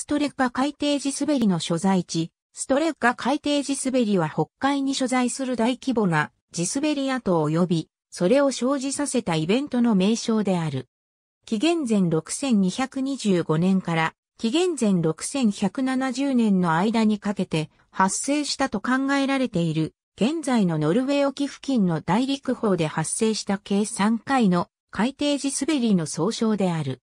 ストレッカ海底地滑りの所在地、ストレッカ海底地滑りは北海に所在する大規模な地滑り跡及び、それを生じさせたイベントの名称である。紀元前6225年から紀元前6170年の間にかけて発生したと考えられている現在のノルウェー沖付近の大陸方で発生した計3回の海底地滑りの総称である。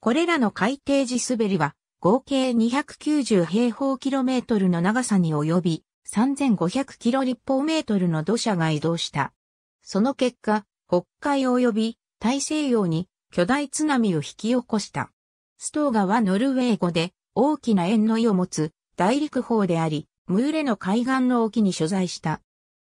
これらの海底地滑りは合計290平方キロメートルの長さに及び、3500キロ立方メートルの土砂が移動した。その結果、北海及び大西洋に巨大津波を引き起こした。ストーガはノルウェー語で大きな縁の意を持つ大陸法であり、ムーレの海岸の沖に所在した。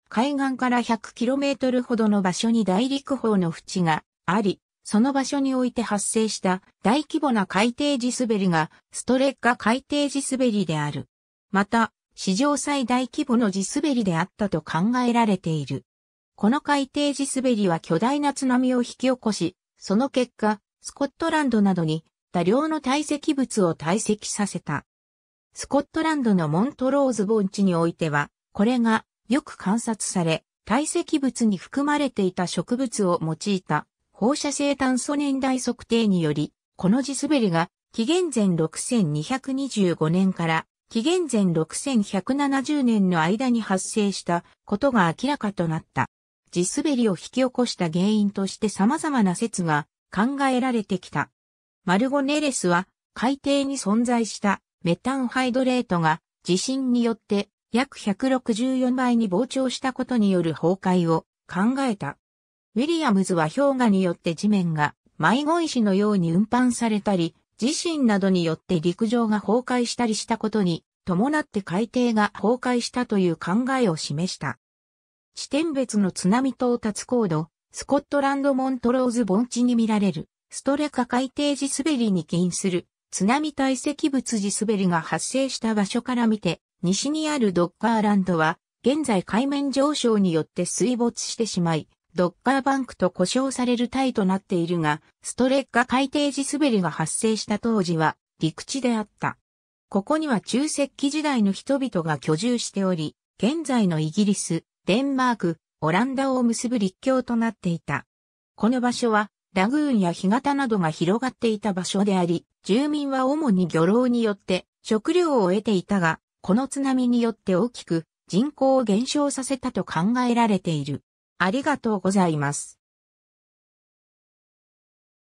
海岸から1 0 0トルほどの場所に大陸法の淵があり、その場所において発生した大規模な海底地滑りがストレッガ海底地滑りである。また、史上最大規模の地滑りであったと考えられている。この海底地滑りは巨大な津波を引き起こし、その結果、スコットランドなどに多量の堆積物を堆積させた。スコットランドのモントローズ盆地においては、これがよく観察され、堆積物に含まれていた植物を用いた放射性炭素年代測定により、この地滑りが紀元前6225年から紀元前6170年の間に発生したことが明らかとなった。地滑りを引き起こした原因として様々な説が考えられてきた。マルゴネレスは海底に存在したメタンハイドレートが地震によって約164倍に膨張したことによる崩壊を考えた。ウィリアムズは氷河によって地面が迷子石のように運搬されたり、地震などによって陸上が崩壊したりしたことに伴って海底が崩壊したという考えを示した。地点別の津波到達高度、スコットランドモントローズ盆地に見られる、ストレカ海底地滑りに起因する、津波堆積物地滑りが発生した場所から見て、西にあるドッカーランドは、現在海面上昇によって水没してしまい、ドッカーバンクと呼称されるタイとなっているが、ストレッー海底地滑りが発生した当時は陸地であった。ここには中石器時代の人々が居住しており、現在のイギリス、デンマーク、オランダを結ぶ陸橋となっていた。この場所は、ラグーンや干潟などが広がっていた場所であり、住民は主に漁労によって食料を得ていたが、この津波によって大きく人口を減少させたと考えられている。ありがとうございます。